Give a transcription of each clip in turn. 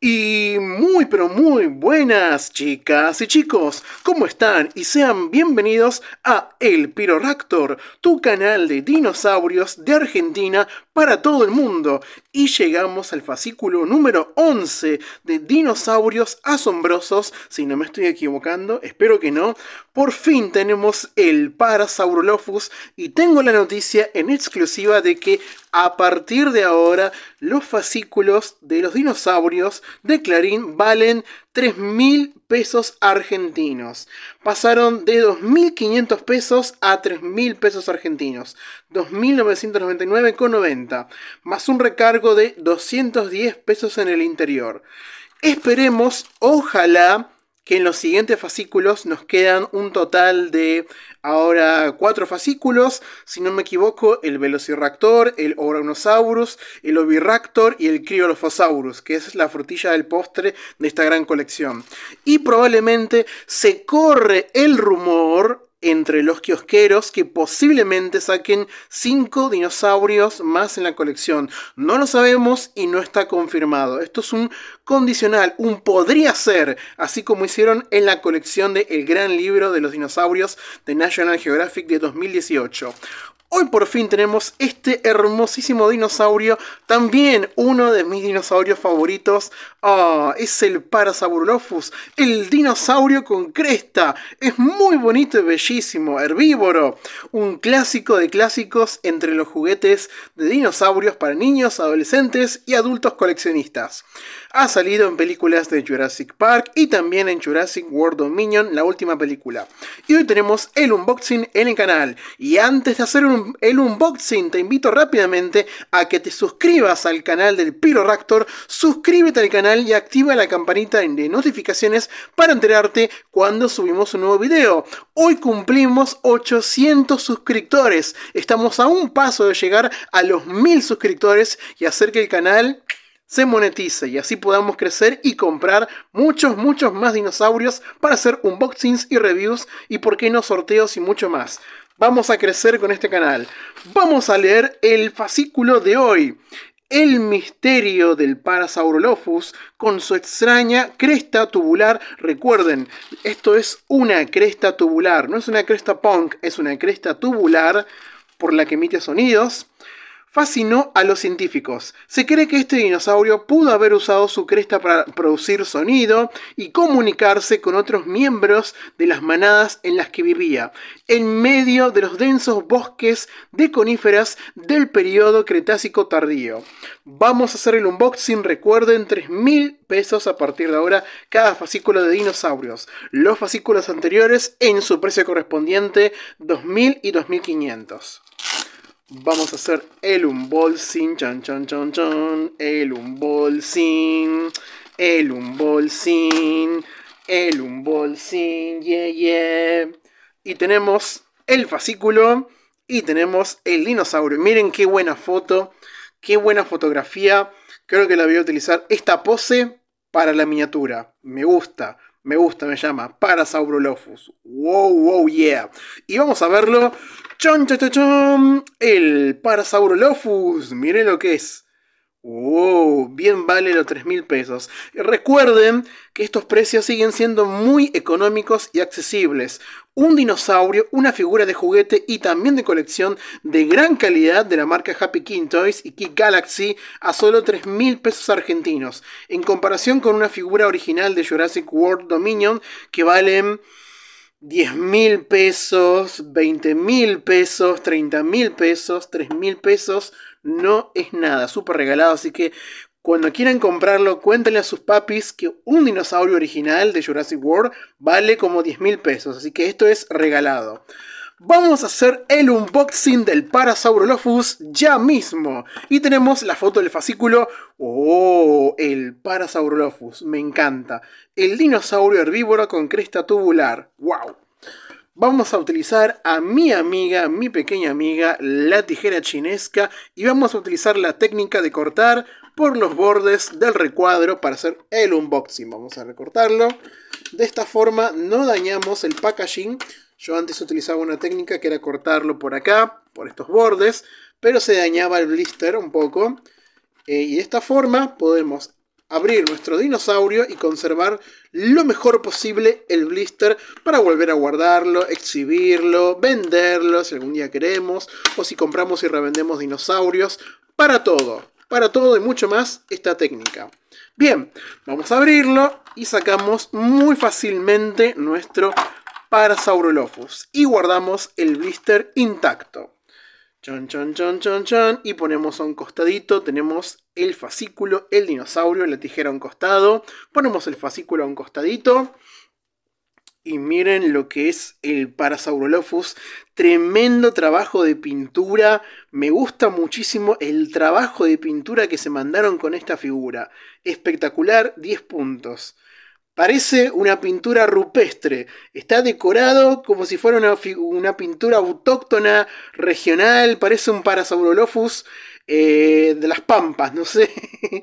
Y muy pero muy buenas chicas y chicos, ¿cómo están? Y sean bienvenidos a El Piroractor, tu canal de dinosaurios de Argentina para todo el mundo. Y llegamos al fascículo número 11 de Dinosaurios Asombrosos, si no me estoy equivocando, espero que no. Por fin tenemos el Parasaurolophus y tengo la noticia en exclusiva de que a partir de ahora los fascículos de los dinosaurios de Clarín valen 3000 mil pesos argentinos. Pasaron de 2.500 pesos a 3.000 pesos argentinos. 2.999,90. Más un recargo de 210 pesos en el interior. Esperemos, ojalá, que en los siguientes fascículos nos quedan un total de Ahora cuatro fascículos, si no me equivoco, el Velociraptor, el Oranosaurus, el Oviraptor y el Cryolophosaurus, que es la frutilla del postre de esta gran colección. Y probablemente se corre el rumor entre los kiosqueros que posiblemente saquen 5 dinosaurios más en la colección. No lo sabemos y no está confirmado. Esto es un condicional, un podría ser, así como hicieron en la colección de El Gran Libro de los Dinosaurios de National Geographic de 2018. Hoy por fin tenemos este hermosísimo dinosaurio, también uno de mis dinosaurios favoritos. Ah, es el Parasaurolophus, el dinosaurio con cresta. Es muy bonito y bellísimo, herbívoro. Un clásico de clásicos entre los juguetes de dinosaurios para niños, adolescentes y adultos coleccionistas. Ha salido en películas de Jurassic Park y también en Jurassic World Dominion, la última película. Y hoy tenemos el unboxing en el canal. Y antes de hacer un el unboxing, te invito rápidamente a que te suscribas al canal del Piroraptor, suscríbete al canal y activa la campanita de notificaciones para enterarte cuando subimos un nuevo video. Hoy cumplimos 800 suscriptores, estamos a un paso de llegar a los 1000 suscriptores y hacer que el canal se monetice y así podamos crecer y comprar muchos, muchos más dinosaurios para hacer unboxings y reviews y por qué no sorteos y mucho más. Vamos a crecer con este canal. Vamos a leer el fascículo de hoy. El misterio del Parasaurolophus con su extraña cresta tubular. Recuerden, esto es una cresta tubular, no es una cresta punk, es una cresta tubular por la que emite sonidos fascinó a los científicos. Se cree que este dinosaurio pudo haber usado su cresta para producir sonido y comunicarse con otros miembros de las manadas en las que vivía, en medio de los densos bosques de coníferas del periodo Cretácico tardío. Vamos a hacer el unboxing, recuerden, 3.000 pesos a partir de ahora cada fascículo de dinosaurios. Los fascículos anteriores en su precio correspondiente 2.000 y 2.500. Vamos a hacer el unboxing, chan chan chan chan, el unboxing, el unboxing, el unboxing, yeah Y tenemos el fascículo y tenemos el dinosaurio. Miren qué buena foto, qué buena fotografía. Creo que la voy a utilizar esta pose para la miniatura. Me gusta. Me gusta, me llama. Para Wow, wow, yeah. Y vamos a verlo. Chon, chon, chon, El Parasaurolophus. Miren lo que es. Wow, bien vale los 3000 mil pesos. Recuerden que estos precios siguen siendo muy económicos y accesibles un dinosaurio, una figura de juguete y también de colección de gran calidad de la marca Happy King Toys y Kid Galaxy a solo 3.000 mil pesos argentinos, en comparación con una figura original de Jurassic World Dominion que valen 10.000 mil pesos, 20.000 mil pesos, 30.000 mil pesos, 3.000 mil pesos. No es nada, súper regalado, así que cuando quieran comprarlo, cuéntenle a sus papis que un dinosaurio original de Jurassic World vale como 10 mil pesos, así que esto es regalado. Vamos a hacer el unboxing del Parasaurolophus ya mismo. Y tenemos la foto del fascículo. ¡Oh! El Parasaurolophus, me encanta. El dinosaurio herbívoro con cresta tubular. ¡Wow! vamos a utilizar a mi amiga, mi pequeña amiga, la tijera chinesca y vamos a utilizar la técnica de cortar por los bordes del recuadro para hacer el unboxing. Vamos a recortarlo. De esta forma no dañamos el packaging. Yo antes utilizaba una técnica que era cortarlo por acá, por estos bordes, pero se dañaba el blister un poco. Eh, y de esta forma podemos abrir nuestro dinosaurio y conservar lo mejor posible el blister para volver a guardarlo, exhibirlo, venderlo si algún día queremos o si compramos y revendemos dinosaurios, para todo para todo y mucho más esta técnica. Bien, vamos a abrirlo y sacamos muy fácilmente nuestro Parasaurolophus y guardamos el blister intacto. Chon, chon, chon, chon, chon. Y ponemos a un costadito, tenemos el fascículo, el dinosaurio, la tijera a un costado. Ponemos el fascículo a un costadito y miren lo que es el Parasaurolophus. Tremendo trabajo de pintura. Me gusta muchísimo el trabajo de pintura que se mandaron con esta figura. Espectacular, 10 puntos. Parece una pintura rupestre. Está decorado como si fuera una, pintura autóctona regional. Parece un Parasaurolophus eh, de las pampas, no sé.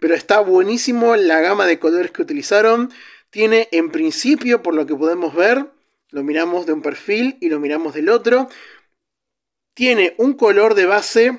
Pero está buenísimo la gama de colores que utilizaron tiene en principio, por lo que podemos ver, lo miramos de un perfil y lo miramos del otro, tiene un color de base,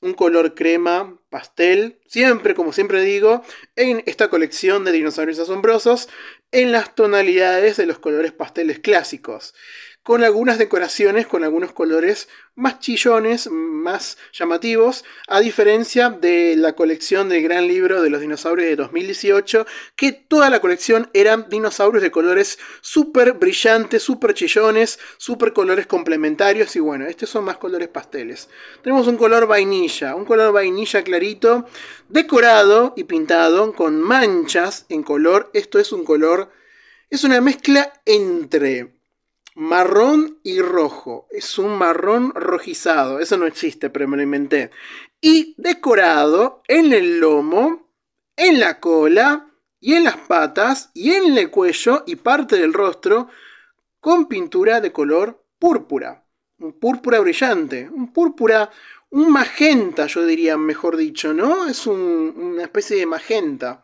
un color crema, pastel, siempre, como siempre digo, en esta colección de dinosaurios asombrosos, en las tonalidades de los colores pasteles clásicos, con algunas decoraciones, con algunos colores más chillones, más llamativos, a diferencia de la colección del gran libro de los dinosaurios de 2018, que toda la colección eran dinosaurios de colores súper brillantes, súper chillones, súper colores complementarios y bueno, estos son más colores pasteles. Tenemos un color vainilla, un color vainilla clarito, decorado y pintado con manchas en color, esto es un color... Es una mezcla entre marrón y rojo. Es un marrón rojizado. Eso no existe, pero me lo inventé. Y decorado en el lomo, en la cola y en las patas y en el cuello y parte del rostro con pintura de color púrpura. Un púrpura brillante. Un púrpura, un magenta, yo diría, mejor dicho, ¿no? Es una especie de magenta.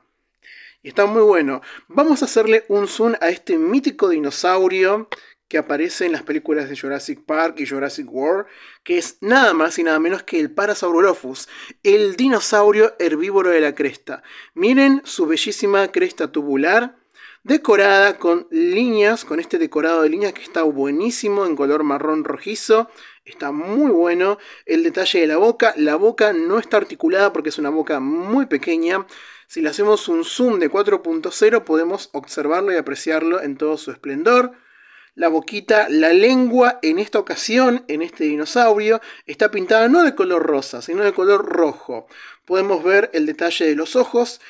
Y está muy bueno. Vamos a hacerle un zoom a este mítico dinosaurio que aparece en las películas de Jurassic Park y Jurassic World, que es nada más y nada menos que el Parasaurolophus, el dinosaurio herbívoro de la cresta. Miren su bellísima cresta tubular, decorada con líneas, con este decorado de líneas que está buenísimo en color marrón rojizo, está muy bueno. El detalle de la boca, la boca no está articulada porque es una boca muy pequeña. Si le hacemos un zoom de 4.0 podemos observarlo y apreciarlo en todo su esplendor la boquita, la lengua en esta ocasión, en este dinosaurio, está pintada no de color rosa, sino de color rojo. Podemos ver el detalle de los ojos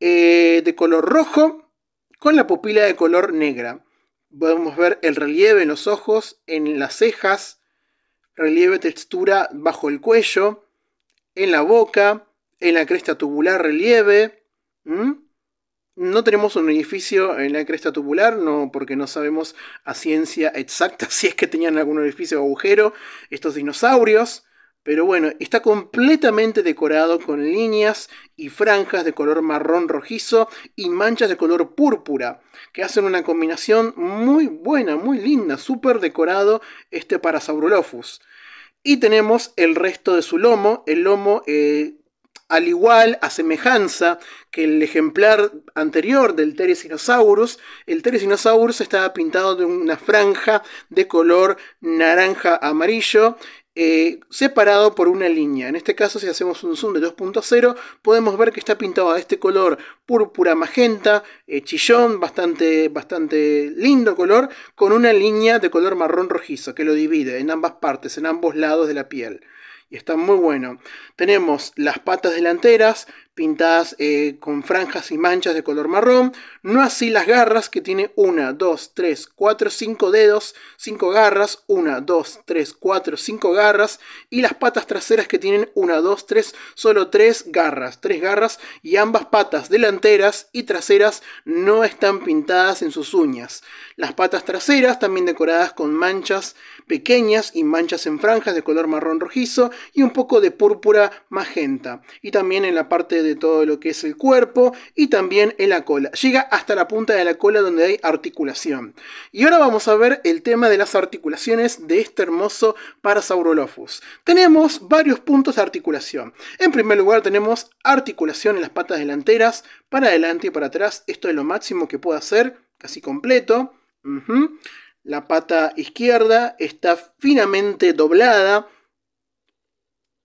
eh, de color rojo con la pupila de color negra. Podemos ver el relieve en los ojos, en las cejas, relieve textura bajo el cuello, en la boca, en la cresta tubular relieve. No tenemos un edificio en la cresta tubular, no, porque no sabemos a ciencia exacta si es que tenían algún orificio o agujero estos dinosaurios. Pero bueno, está completamente decorado con líneas y franjas de color marrón rojizo y manchas de color púrpura, que hacen una combinación muy buena, muy linda, súper decorado este Parasaurolophus. Y tenemos el resto de su lomo, el lomo eh, al igual, a semejanza que el ejemplar anterior del Teresinosaurus, el Teresinosaurus estaba pintado de una franja de color naranja amarillo eh, separado por una línea. En este caso, si hacemos un zoom de 2.0, podemos ver que está pintado de este color púrpura magenta, eh, chillón, bastante, bastante lindo color, con una línea de color marrón rojizo que lo divide en ambas partes, en ambos lados de la piel y está muy bueno. Tenemos las patas delanteras, pintadas eh, con franjas y manchas de color marrón. No así las garras, que tiene 1, 2, 3, 4, 5 dedos, 5 garras, 1, 2, 3, 4, 5 garras. Y las patas traseras que tienen 1, 2, 3, solo 3 garras, 3 garras. Y ambas patas delanteras y traseras no están pintadas en sus uñas. Las patas traseras también decoradas con manchas pequeñas y manchas en franjas de color marrón rojizo y un poco de púrpura magenta. Y también en la parte de de todo lo que es el cuerpo y también en la cola. Llega hasta la punta de la cola donde hay articulación. Y ahora vamos a ver el tema de las articulaciones de este hermoso Parasaurolophus. Tenemos varios puntos de articulación. En primer lugar tenemos articulación en las patas delanteras, para adelante y para atrás. Esto es lo máximo que puedo hacer, casi completo. La pata izquierda está finamente doblada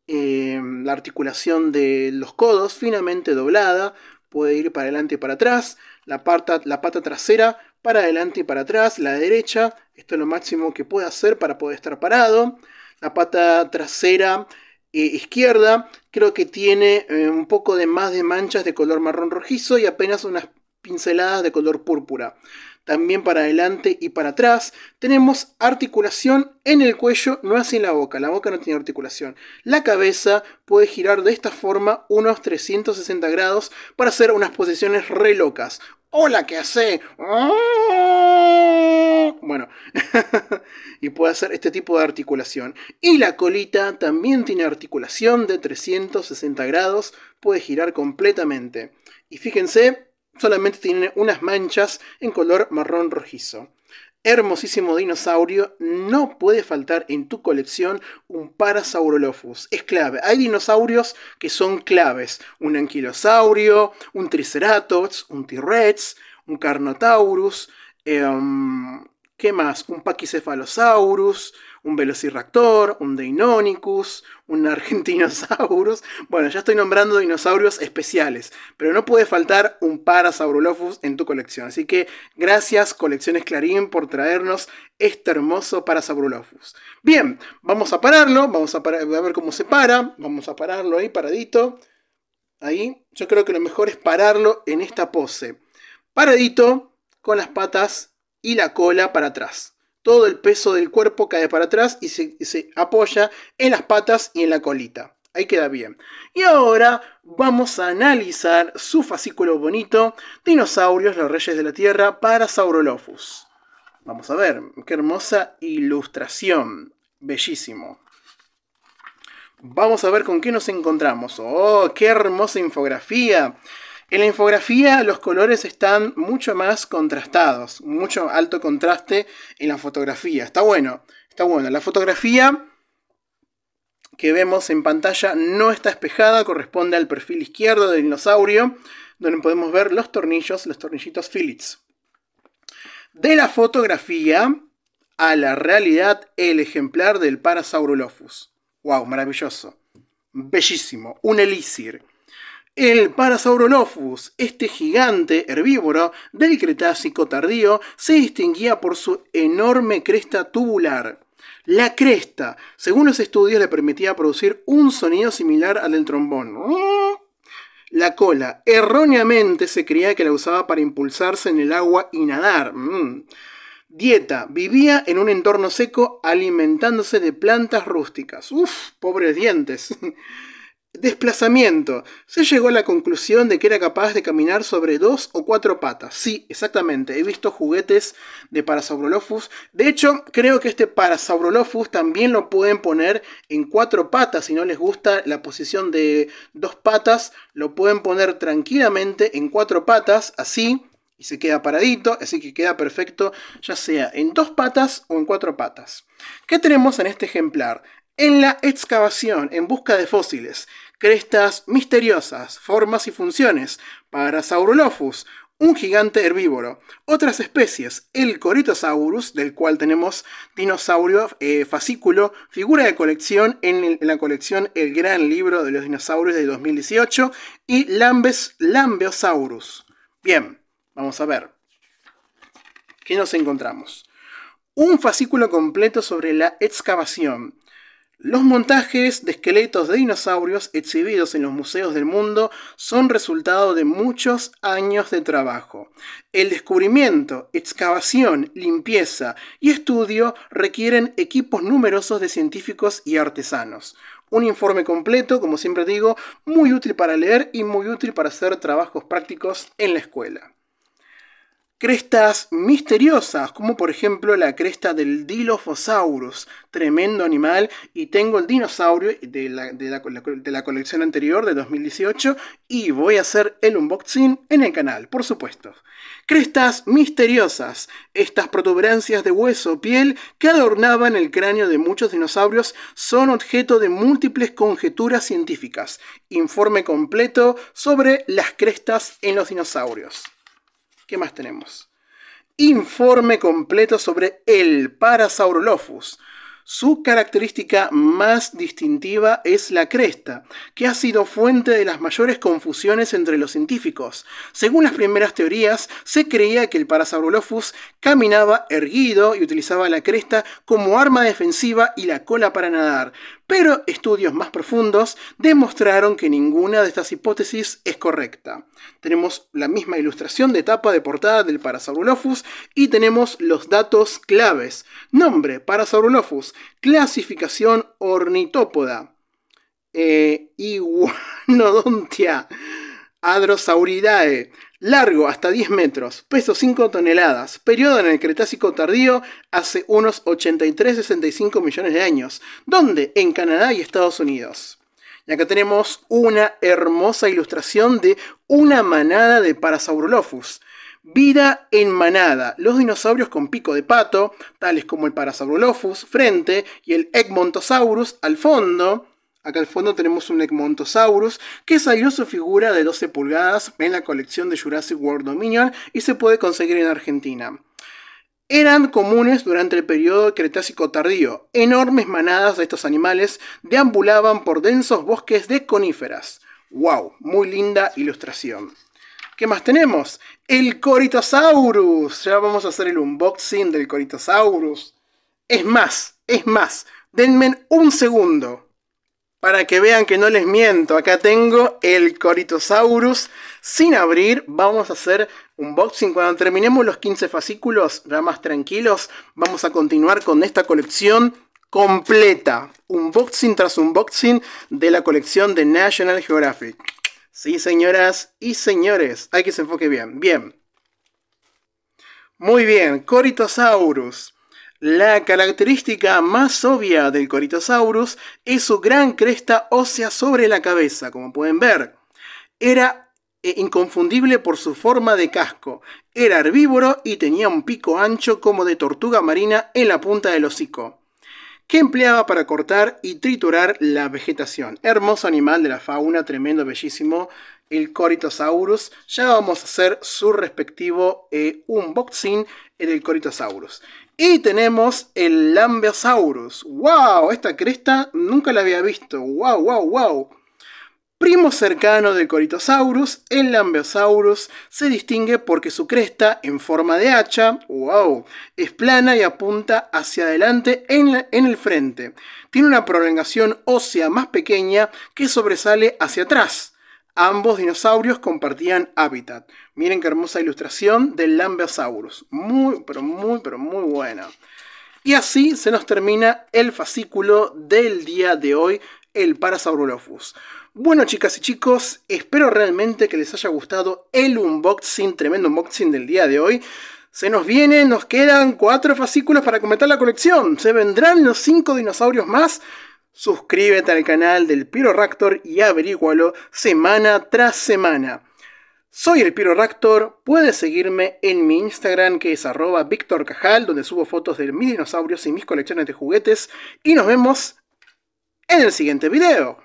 Em, la articulación de los codos finamente doblada, puede ir para adelante y para atrás, la, pata, la pata trasera para adelante y para atrás, la derecha, esto es lo máximo que puede hacer para poder estar parado, la pata trasera eh, izquierda creo que tiene eh, un poco de más de manchas de color marrón rojizo y apenas unas pinceladas de color púrpura también para adelante y para atrás. Tenemos articulación en el cuello, no así en la boca, la boca no tiene articulación. La cabeza puede girar de esta forma unos 360 grados para hacer unas posiciones re locas. ¡Hola, qué hace! ¡Oh! Bueno, y puede hacer este tipo de articulación. Y la colita también tiene articulación de 360 grados, puede girar completamente. Y fíjense solamente tiene unas manchas en color marrón rojizo. Hermosísimo dinosaurio, no puede faltar en tu colección un Parasaurolophus. Es clave. Hay dinosaurios que son claves. Un anquilosaurio, un triceratops, un T-rex, un carnotaurus, em, ¿qué más? Un Pachycephalosaurus un velociraptor, un Deinonychus, un Argentinosaurus. Bueno, ya estoy nombrando dinosaurios especiales, pero no puede faltar un Parasaurolophus en tu colección. Así que gracias, Colecciones Clarín, por traernos este hermoso Parasaurolophus. Bien, vamos a pararlo, vamos a, a ver cómo se para, vamos a pararlo ahí paradito. Ahí, yo creo que lo mejor es pararlo en esta pose. Paradito, con las patas y la cola para atrás todo el peso del cuerpo cae para atrás y se, apoya en las patas y en la colita. Ahí queda bien. Y ahora vamos a analizar su fascículo bonito, Dinosaurios, los Reyes de la Tierra, para Saurolophus. Vamos a ver, qué hermosa ilustración. Bellísimo. Vamos a ver con qué nos encontramos. ¡Oh, qué hermosa infografía! En la infografía los colores están mucho más contrastados, mucho alto contraste en la fotografía. Está bueno, está bueno. La fotografía que vemos en pantalla no está espejada, corresponde al perfil izquierdo del dinosaurio, donde podemos ver los tornillos, los tornillitos Phillips. De la fotografía a la realidad, el ejemplar del Parasaurolophus. ¡Wow! Maravilloso. Bellísimo. Un elixir. El Parasaurolophus, este gigante herbívoro del Cretácico tardío, se distinguía por su enorme cresta tubular. La cresta, según los estudios, le permitía producir un sonido similar al del trombón. La cola, erróneamente se creía que la usaba para impulsarse en el agua y nadar. Mm. Dieta, vivía en un entorno seco alimentándose de plantas rústicas. Uf, pobres dientes. Desplazamiento. Se llegó a la conclusión de que era capaz de caminar sobre dos o cuatro patas. Sí, exactamente. He visto juguetes de Parasaurolophus. De hecho, creo que este Parasaurolophus también lo pueden poner en cuatro patas. Si no les gusta la posición de dos patas, lo pueden poner tranquilamente en cuatro patas, así, y se queda paradito. Así que queda perfecto, ya sea en dos patas o en cuatro patas. ¿Qué tenemos en este ejemplar? En la excavación, en busca de fósiles crestas misteriosas, formas y funciones, para un gigante herbívoro. Otras especies, el Coritosaurus, del cual tenemos dinosaurio, eh, fascículo, figura de colección en, en, la colección El Gran Libro de los Dinosaurios de 2018, y Lambes, Lambeosaurus. Bien, vamos a ver. ¿Qué nos encontramos? Un fascículo completo sobre la excavación los montajes de esqueletos de dinosaurios exhibidos en los museos del mundo son resultado de muchos años de trabajo. El descubrimiento, excavación, limpieza y estudio requieren equipos numerosos de científicos y artesanos. Un informe completo, como siempre digo, muy útil para leer y muy útil para hacer trabajos prácticos en la escuela. Crestas misteriosas, como por ejemplo la cresta del Dilophosaurus, tremendo animal, y tengo el dinosaurio de la, colección anterior de 2018 y voy a hacer el unboxing en el canal, por supuesto. Crestas misteriosas, estas protuberancias de hueso o piel que adornaban el cráneo de muchos dinosaurios son objeto de múltiples conjeturas científicas. Informe completo sobre las crestas en los dinosaurios. ¿Qué más tenemos? Informe completo sobre el Parasaurolophus. Su característica más distintiva es la cresta, que ha sido fuente de las mayores confusiones entre los científicos. Según las primeras teorías, se creía que el Parasaurolophus caminaba erguido y utilizaba la cresta como arma defensiva y la cola para nadar, pero estudios más profundos demostraron que ninguna de estas hipótesis es correcta. Tenemos la misma ilustración de tapa de portada del Parasaurolophus y tenemos los datos claves. Nombre, Parasaurolophus, clasificación ornitópoda, eh, iguanodontia, Adrosauridae, largo hasta 10 metros, peso 5 toneladas, periodo en el Cretácico tardío hace unos 83-65 millones de años. ¿Dónde? En Canadá y Estados Unidos. Y acá tenemos una hermosa ilustración de una manada de Parasaurolophus. Vida en manada. Los dinosaurios con pico de pato, tales como el Parasaurolophus frente y el Egmontosaurus al fondo Acá al fondo tenemos un Egmontosaurus que salió su figura de 12 pulgadas en la colección de Jurassic World Dominion y se puede conseguir en Argentina. Eran comunes durante el periodo Cretácico tardío. Enormes manadas de estos animales deambulaban por densos bosques de coníferas. ¡Wow! Muy linda ilustración. ¿Qué más tenemos? El Coritosaurus. Ya vamos a hacer el unboxing del Coritosaurus. Es más, es más. Denme un segundo. Para que vean que no les miento, acá tengo el Coritosaurus sin abrir. Vamos a hacer un unboxing. Cuando terminemos los 15 fascículos, ya más tranquilos, vamos a continuar con esta colección completa. Un Unboxing tras un unboxing de la colección de National Geographic. Sí, señoras y señores, hay que se enfoque bien. Bien. Muy bien, Coritosaurus. La característica más obvia del Coritosaurus es su gran cresta ósea sobre la cabeza, como pueden ver. Era eh, inconfundible por su forma de casco. Era herbívoro y tenía un pico ancho como de tortuga marina en la punta del hocico, que empleaba para cortar y triturar la vegetación. Hermoso animal de la fauna, tremendo, bellísimo, el Coritosaurus, ya vamos a hacer su respectivo eh, unboxing en el Coritosaurus. Y tenemos el Lambeosaurus. ¡Wow! Esta cresta nunca la había visto. ¡Wow, wow, wow! Primo cercano del Coritosaurus, el Lambeosaurus se distingue porque su cresta, en forma de hacha, wow, es plana y apunta hacia adelante en el frente. Tiene una prolongación ósea más pequeña que sobresale hacia atrás Ambos dinosaurios compartían hábitat. Miren qué hermosa ilustración del Lambeosaurus. Muy, pero muy, pero muy buena. Y así se nos termina el fascículo del día de hoy, el Parasaurolophus. Bueno chicas y chicos, espero realmente que les haya gustado el unboxing, tremendo unboxing del día de hoy. Se nos vienen, nos quedan cuatro fascículos para completar la colección. Se vendrán los cinco dinosaurios más Suscríbete al canal del Piro y averígualo semana tras semana. Soy el Piro puedes seguirme en mi Instagram que es arroba Víctor Cajal, donde subo fotos de mis dinosaurios y mis colecciones de juguetes. Y nos vemos en el siguiente video.